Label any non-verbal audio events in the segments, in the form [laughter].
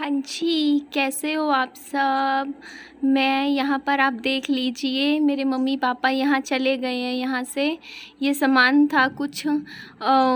हाँ जी कैसे हो आप सब मैं यहाँ पर आप देख लीजिए मेरे मम्मी पापा यहाँ चले गए हैं यहाँ से ये सामान था कुछ आ,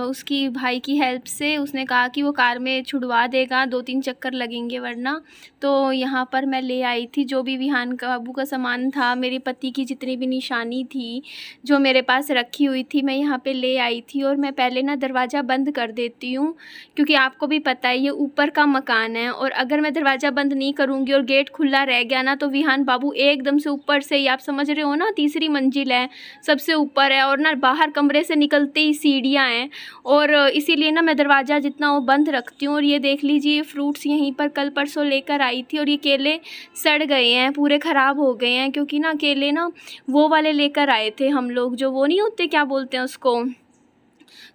उसकी भाई की हेल्प से उसने कहा कि वो कार में छुड़वा देगा दो तीन चक्कर लगेंगे वरना तो यहाँ पर मैं ले आई थी जो भी विहान काबू का सामान था मेरे पति की जितनी भी निशानी थी जो मेरे पास रखी हुई थी मैं यहाँ पर ले आई थी और मैं पहले ना दरवाज़ा बंद कर देती हूँ क्योंकि आपको भी पता है ये ऊपर का मकान जाना है और अगर मैं दरवाज़ा बंद नहीं करूँगी और गेट खुला रह गया ना तो विहान बाबू एकदम से ऊपर से ही आप समझ रहे हो ना तीसरी मंजिल है सबसे ऊपर है और ना बाहर कमरे से निकलते ही सीढ़ियाँ हैं और इसीलिए ना मैं दरवाज़ा जितना वो बंद रखती हूँ और ये देख लीजिए फ्रूट्स यहीं पर कल परसों लेकर आई थी और ये केले सड़ गए हैं पूरे ख़राब हो गए हैं क्योंकि ना केले ना वो वाले लेकर आए थे हम लोग जो वो नहीं होते क्या बोलते हैं उसको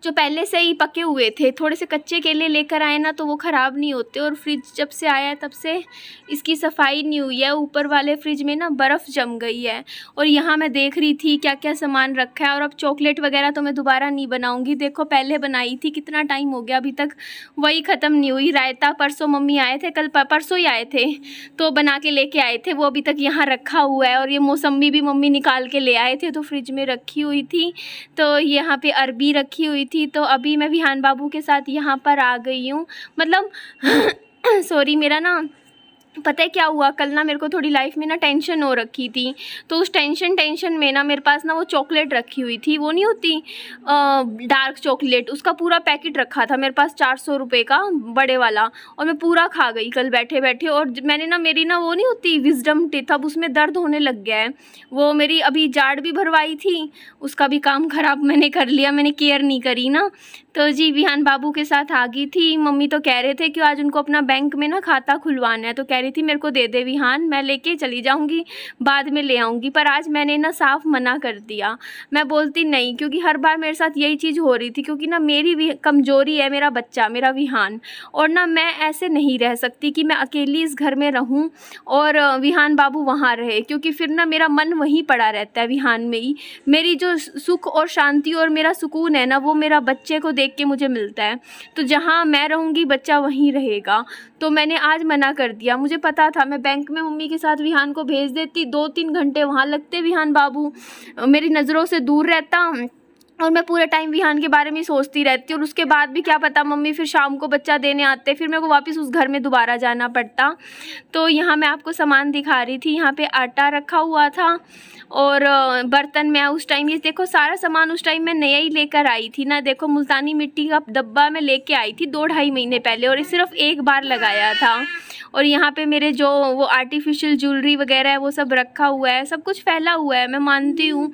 जो पहले से ही पके हुए थे थोड़े से कच्चे केले लेकर आए ना तो वो ख़राब नहीं होते और फ्रिज जब से आया है तब से इसकी सफाई नहीं हुई है ऊपर वाले फ्रिज में ना बर्फ़ जम गई है और यहाँ मैं देख रही थी क्या क्या सामान रखा है और अब चॉकलेट वगैरह तो मैं दोबारा नहीं बनाऊँगी देखो पहले बनाई थी कितना टाइम हो गया अभी तक वही ख़त्म नहीं हुई रायता परसों मम्मी आए थे कल परसों ही आए थे तो बना के लेके आए थे वो अभी तक यहाँ रखा हुआ है और ये मौसमी भी मम्मी निकाल के ले आए थे तो फ्रिज में रखी हुई थी तो यहाँ पे अरबी रखी हुई थी तो अभी मैं विहान बाबू के साथ यहाँ पर आ गई हूँ मतलब सॉरी [coughs] मेरा ना पता है क्या हुआ कल ना मेरे को थोड़ी लाइफ में ना टेंशन हो रखी थी तो उस टेंशन टेंशन में ना मेरे पास ना वो चॉकलेट रखी हुई थी वो नहीं होती आ, डार्क चॉकलेट उसका पूरा पैकेट रखा था मेरे पास चार सौ रुपये का बड़े वाला और मैं पूरा खा गई कल बैठे बैठे और मैंने ना मेरी ना वो नहीं होती विजडम टिथ अब उसमें दर्द होने लग गया है वो मेरी अभी जाड़ भी भरवाई थी उसका भी काम ख़राब मैंने कर लिया मैंने केयर नहीं करी ना तो जी विहान बाबू के साथ आ गई थी मम्मी तो कह रहे थे कि आज उनको अपना बैंक में ना खाता खुलवाना है तो कह रही थी मेरे को दे दे विहान मैं लेके चली जाऊंगी बाद में ले आऊंगी पर आज मैंने ना साफ मना कर दिया मैं बोलती नहीं क्योंकि हर बार मेरे साथ यही चीज़ हो रही थी क्योंकि ना मेरी कमज़ोरी है मेरा बच्चा मेरा विहान और ना मैं ऐसे नहीं रह सकती कि मैं अकेली इस घर में रहूँ और विहान बाबू वहाँ रहे क्योंकि फिर ना मेरा मन वहीं पड़ा रहता है विहान में ही मेरी जो सुख और शांति और मेरा सुकून है ना वो मेरा बच्चे को देख के मुझे मिलता है तो जहाँ मैं रहूँगी बच्चा वहीं रहेगा तो मैंने आज मना कर दिया मुझे पता था मैं बैंक में मम्मी के साथ विहान को भेज देती दो तीन घंटे वहाँ लगते विहान बाबू मेरी नज़रों से दूर रहता और मैं पूरा टाइम विहान के बारे में सोचती रहती और उसके बाद भी क्या पता मम्मी फिर शाम को बच्चा देने आते फिर मेरे को वापस उस घर में दोबारा जाना पड़ता तो यहाँ मैं आपको सामान दिखा रही थी यहाँ पे आटा रखा हुआ था और बर्तन मैं उस टाइम ये देखो सारा सामान उस टाइम मैं नया ही लेकर आई थी ना देखो मुल्तानी मिट्टी का डब्बा मैं ले आई थी दो ढाई महीने पहले और ये सिर्फ एक बार लगाया था और यहाँ पे मेरे जो वो आर्टिफिशियल ज्वेलरी वगैरह है वो सब रखा हुआ है सब कुछ फैला हुआ है मैं मानती हूँ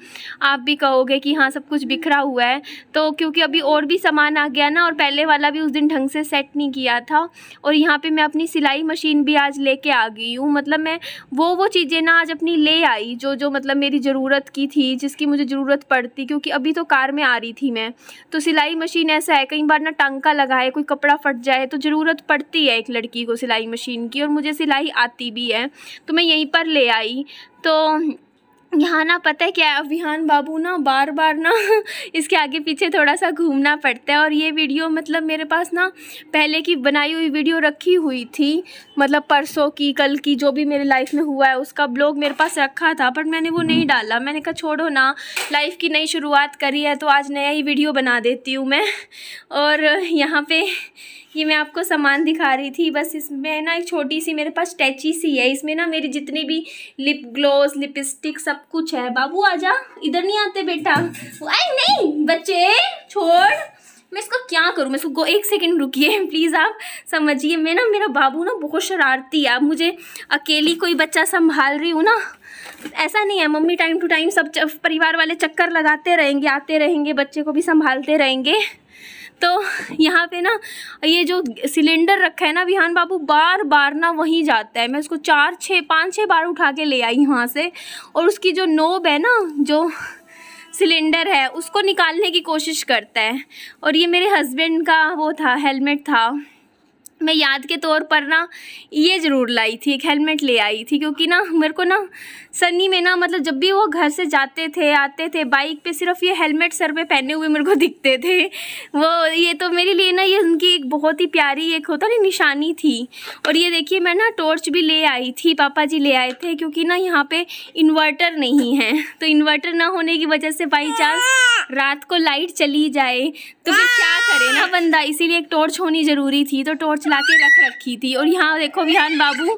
आप भी कहोगे कि हाँ सब कुछ बिखरा भरा हुआ है तो क्योंकि अभी और भी सामान आ गया ना और पहले वाला भी उस दिन ढंग से सेट नहीं किया था और यहाँ पे मैं अपनी सिलाई मशीन भी आज लेके आ गई हूँ मतलब मैं वो वो चीज़ें ना आज अपनी ले आई जो जो मतलब मेरी ज़रूरत की थी जिसकी मुझे ज़रूरत पड़ती क्योंकि अभी तो कार में आ रही थी मैं तो सिलाई मशीन ऐसा है कई बार ना टांका लगाए कोई कपड़ा फट जाए तो ज़रूरत पड़ती है एक लड़की को सिलाई मशीन की और मुझे सिलाई आती भी है तो मैं यहीं पर ले आई तो यहाँ ना पता है क्या अभियान बाबू ना बार बार ना [laughs] इसके आगे पीछे थोड़ा सा घूमना पड़ता है और ये वीडियो मतलब मेरे पास ना पहले की बनाई हुई वीडियो रखी हुई थी मतलब परसों की कल की जो भी मेरे लाइफ में हुआ है उसका ब्लॉग मेरे पास रखा था बट मैंने वो नहीं डाला मैंने कहा छोड़ो ना लाइफ की नई शुरुआत करी है तो आज नया ही वीडियो बना देती हूँ मैं और यहाँ पर ये मैं आपको सामान दिखा रही थी बस इसमें ना एक छोटी सी मेरे पास टैची सी है इसमें ना मेरी जितनी भी लिप ग्लोस लिपस्टिक सब कुछ है बाबू आजा इधर नहीं आते बेटा आई नहीं बच्चे छोड़ मैं इसको क्या करूँ मैं इसको एक सेकंड रुकिए प्लीज़ [laughs] आप समझिए मैं ना मेरा बाबू ना बहुत शरारती है आप मुझे अकेली कोई बच्चा संभाल रही हूँ ना ऐसा नहीं है मम्मी टाइम टू टाइम सब परिवार वाले चक्कर लगाते रहेंगे आते रहेंगे बच्चे को भी संभालते रहेंगे तो यहाँ पे ना ये जो सिलेंडर रखा है ना विहान बाबू बार बार ना वहीं जाता है मैं उसको चार छः पाँच छः बार उठा के ले आई वहाँ से और उसकी जो नोब है ना जो सिलेंडर है उसको निकालने की कोशिश करता है और ये मेरे हस्बैंड का वो था हेलमेट था मैं याद के तौर पर ना ये ज़रूर लाई थी एक हेलमेट ले आई थी क्योंकि ना मेरे को ना सनी में ना मतलब जब भी वो घर से जाते थे आते थे बाइक पे सिर्फ ये हेलमेट सर पे पहने हुए मेरे को दिखते थे वो ये तो मेरे लिए ना ये उनकी एक बहुत ही प्यारी एक होता ना निशानी थी और ये देखिए मैं ना टॉर्च भी ले आई थी पापा जी ले आए थे क्योंकि ना यहाँ पर इन्वर्टर नहीं है तो इन्वर्टर ना होने की वजह से बाई चांस रात को लाइट चली जाए तो फिर क्या करे ना बंदा इसीलिए एक टॉर्च होनी ज़रूरी थी तो टॉर्च ला के रख रखी थी और यहाँ देखो विहान बाबू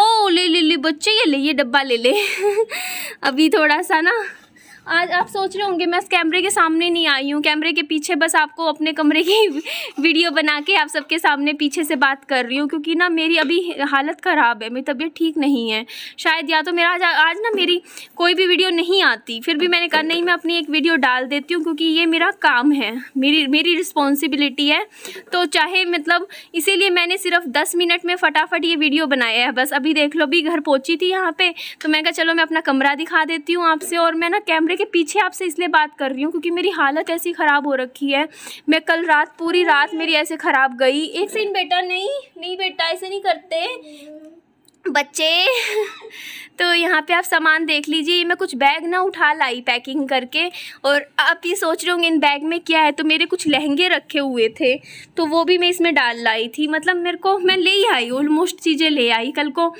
ओ ले ले ले बच्चे ये ले ये डब्बा ले ले [laughs] अभी थोड़ा सा ना आज आप सोच रहे होंगे मैं कैमरे के सामने नहीं आई हूँ कैमरे के पीछे बस आपको अपने कमरे की [laughs] वीडियो बना के आप सबके सामने पीछे से बात कर रही हूँ क्योंकि ना मेरी अभी हालत ख़राब है मेरी तबीयत ठीक नहीं है शायद या तो मेरा आज आज ना मेरी कोई भी वीडियो नहीं आती फिर भी मैंने कहा नहीं मैं अपनी एक वीडियो डाल देती हूँ क्योंकि ये मेरा काम है मेरी मेरी रिस्पॉन्सिबिलिटी है तो चाहे मतलब इसीलिए मैंने सिर्फ दस मिनट में फटाफट ये वीडियो बनाया है बस अभी देख लो अभी घर पहुँची थी यहाँ पर तो मैं कहा चलो मैं अपना कमरा दिखा देती हूँ आपसे और मैं ना कैमरे के पीछे आपसे इसलिए बात कर रही हूँ क्योंकि मेरी हालत ऐसी ख़राब हो रखी है मैं कल रात पूरी रात मेरी ऐसे ख़राब गई एक सेकंड बेटा नहीं नहीं बेटा ऐसे नहीं करते बच्चे तो यहाँ पे आप सामान देख लीजिए मैं कुछ बैग ना उठा लाई पैकिंग करके और आप ये सोच रहे होंगे इन बैग में क्या है तो मेरे कुछ लहंगे रखे हुए थे तो वो भी मैं इसमें डाल लाई थी मतलब मेरे को मैं ले ही आई ऑलमोस्ट चीज़ें ले आई कल को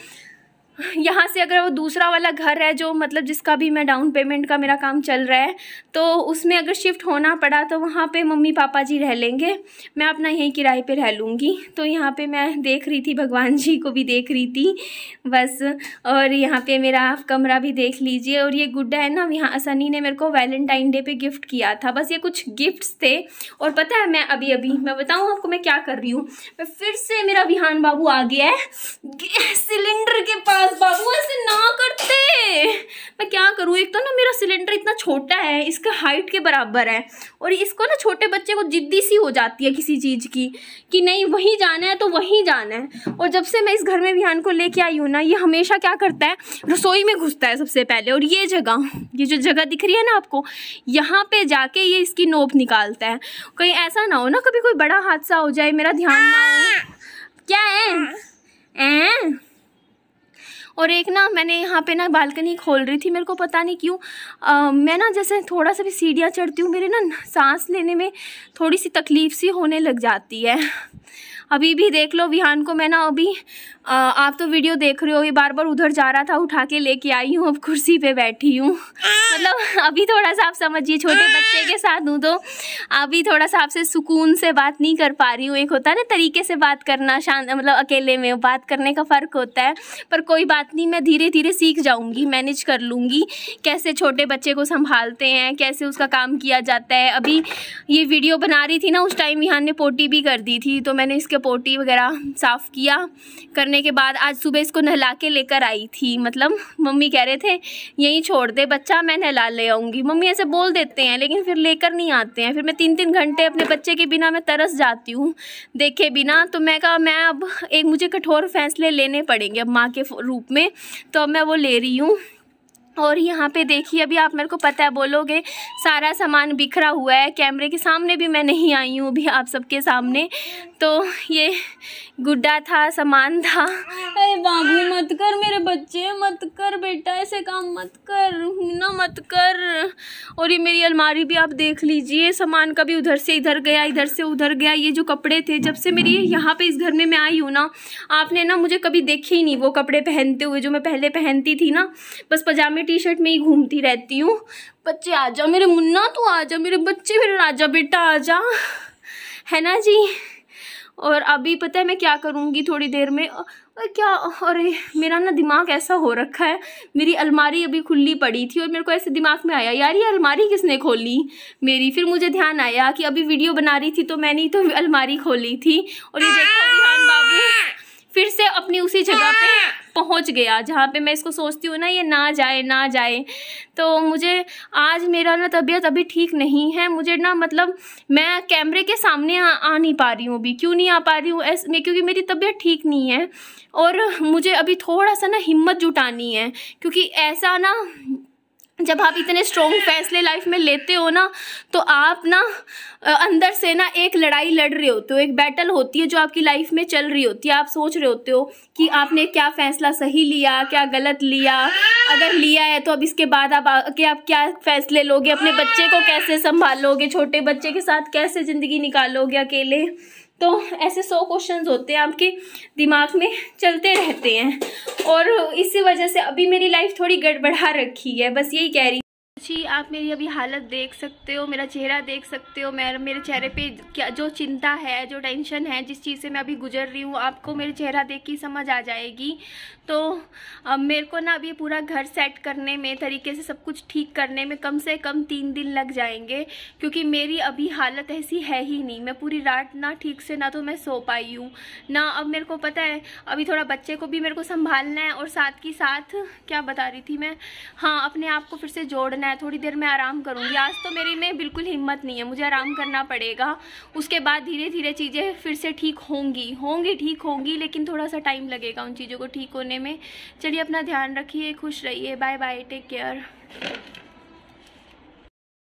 [laughs] यहाँ से अगर वो दूसरा वाला घर है जो मतलब जिसका भी मैं डाउन पेमेंट का मेरा काम चल रहा है तो उसमें अगर शिफ्ट होना पड़ा तो वहाँ पे मम्मी पापा जी रह लेंगे मैं अपना यहीं किराए पे रह लूँगी तो यहाँ पे मैं देख रही थी भगवान जी को भी देख रही थी बस और यहाँ पे मेरा आप कमरा भी देख लीजिए और ये गुड्डा है ना यहाँ सनी ने मेरे को वैलेंटाइन डे पर गिफ्ट किया था बस ये कुछ गिफ्ट्स थे और पता है मैं अभी अभी मैं बताऊँ आपको मैं क्या कर रही हूँ मैं फिर से मेरा विहान बाबू आ गया है सिलेंडर के पास बस बाबू ऐसे ना करते मैं क्या करूँ एक तो ना मेरा सिलेंडर इतना छोटा है इसका हाइट के बराबर है और इसको ना छोटे बच्चे को जिद्दी सी हो जाती है किसी चीज़ की कि नहीं वहीं जाना है तो वहीं जाना है और जब से मैं इस घर में बिहान को लेके आई हूँ ना ये हमेशा क्या करता है रसोई में घुसता है सबसे पहले और ये जगह ये जो जगह दिख रही है ना आपको यहाँ पे जाके ये इसकी नोप निकालता है कहीं ऐसा ना हो ना कभी कोई बड़ा हादसा हो जाए मेरा ध्यान ना हो हाँ। क्या है ए? हाँ। और एक ना मैंने यहाँ पे ना बालकनी खोल रही थी मेरे को पता नहीं क्यों मैं ना जैसे थोड़ा सा भी सीढ़ियाँ चढ़ती हूँ मेरे ना सांस लेने में थोड़ी सी तकलीफ़ सी होने लग जाती है अभी भी देख लो विहान को मैं ना अभी आ, आप तो वीडियो देख रहे हो ये बार बार उधर जा रहा था उठा के लेके आई हूँ अब कुर्सी पे बैठी हूँ मतलब अभी थोड़ा सा आप समझिए छोटे बच्चे के साथ हूँ तो अभी थोड़ा सा आपसे सुकून से बात नहीं कर पा रही हूँ एक होता है ना तरीके से बात करना शांत मतलब अकेले में बात करने का फ़र्क होता है पर कोई बात नहीं मैं धीरे धीरे सीख जाऊँगी मैनेज कर लूँगी कैसे छोटे बच्चे को संभालते हैं कैसे उसका काम किया जाता है अभी ये वीडियो बना रही थी ना उस टाइम विहान ने पोटी भी कर दी थी तो मैंने इसके के पोटी वगैरह साफ़ किया करने के बाद आज सुबह इसको नहला के लेकर आई थी मतलब मम्मी कह रहे थे यहीं छोड़ दे बच्चा मैं नहला ले आऊँगी मम्मी ऐसे बोल देते हैं लेकिन फिर लेकर नहीं आते हैं फिर मैं तीन तीन घंटे अपने बच्चे के बिना मैं तरस जाती हूँ देखे बिना तो मैं कहा मैं अब एक मुझे कठोर फैसले लेने पड़ेंगे अब माँ के रूप में तो अब मैं वो ले रही हूँ और यहाँ पे देखिए अभी आप मेरे को पता है बोलोगे सारा सामान बिखरा हुआ है कैमरे के सामने भी मैं नहीं आई हूँ अभी आप सबके सामने तो ये गुड्डा था सामान था बाबू मत कर मेरे बच्चे मत कर बेटा ऐसे काम मत कर ना मत कर और ये मेरी अलमारी भी आप देख लीजिए सामान कभी उधर से इधर गया इधर से उधर गया ये जो कपड़े थे जब से मेरी यहाँ पे इस घर में मैं आई हूँ ना आपने ना मुझे कभी देखे ही नहीं वो कपड़े पहनते हुए जो मैं पहले पहनती थी ना बस पजामे टी शर्ट में ही घूमती रहती हूँ बच्चे आ जाओ मेरे मुन्ना तू जाओ मेरे बच्चे मेरे राजा बेटा आ जा है ना जी और अभी पता है मैं क्या करूँगी थोड़ी देर में और क्या अरे मेरा ना दिमाग ऐसा हो रखा है मेरी अलमारी अभी खुली पड़ी थी और मेरे को ऐसे दिमाग में आया यार ये अलमारी किसने खोली मेरी फिर मुझे ध्यान आया कि अभी वीडियो बना रही थी तो मैंने तो अलमारी खोली थी और ये देखो फिर से अपनी उसी जगह पे हाँ। पहुंच गया जहाँ पे मैं इसको सोचती हूँ ना ये ना जाए ना जाए तो मुझे आज मेरा ना तबीयत अभी ठीक नहीं है मुझे ना मतलब मैं कैमरे के सामने आ, आ नहीं पा रही हूँ अभी क्यों नहीं आ पा रही हूँ ऐसे क्योंकि मेरी तबीयत ठीक नहीं है और मुझे अभी थोड़ा सा ना हिम्मत जुटानी है क्योंकि ऐसा ना जब आप इतने स्ट्रॉन्ग फैसले लाइफ में लेते हो ना तो आप ना अंदर से ना एक लड़ाई लड़ रहे होते हो एक बैटल होती है जो आपकी लाइफ में चल रही होती है आप सोच रहे होते हो कि आपने क्या फ़ैसला सही लिया क्या गलत लिया अगर लिया है तो अब इसके बाद आप कि आप क्या फ़ैसले लोगे अपने बच्चे को कैसे संभालोगे छोटे बच्चे के साथ कैसे ज़िंदगी निकालोगे अकेले तो ऐसे सौ क्वेश्चन होते हैं आपके दिमाग में चलते रहते हैं और इसी वजह से अभी मेरी लाइफ थोड़ी गड़बड़ा रखी है बस यही कह रही अच्छी आप मेरी अभी हालत देख सकते हो मेरा चेहरा देख सकते हो मैं मेरे चेहरे पे क्या जो चिंता है जो टेंशन है जिस चीज़ से मैं अभी गुजर रही हूँ आपको मेरे चेहरा देख के समझ आ जाएगी तो अब मेरे को ना अभी पूरा घर सेट करने में तरीके से सब कुछ ठीक करने में कम से कम तीन दिन लग जाएंगे क्योंकि मेरी अभी हालत ऐसी है ही नहीं मैं पूरी रात ना ठीक से ना तो मैं सो पाई हूँ ना अब मेरे को पता है अभी थोड़ा बच्चे को भी मेरे को संभालना है और साथ ही साथ क्या बता रही थी मैं हाँ अपने आप को फिर से जोड़ना है थोड़ी देर में आराम करूँगी आज तो मेरी में बिल्कुल हिम्मत नहीं है मुझे आराम करना पड़ेगा उसके बाद धीरे धीरे चीज़ें फिर से ठीक होंगी होंगी ठीक होंगी लेकिन थोड़ा सा टाइम लगेगा उन चीज़ों को ठीक होने में चलिए अपना ध्यान रखिए खुश रहिए बाय बाय टेक केयर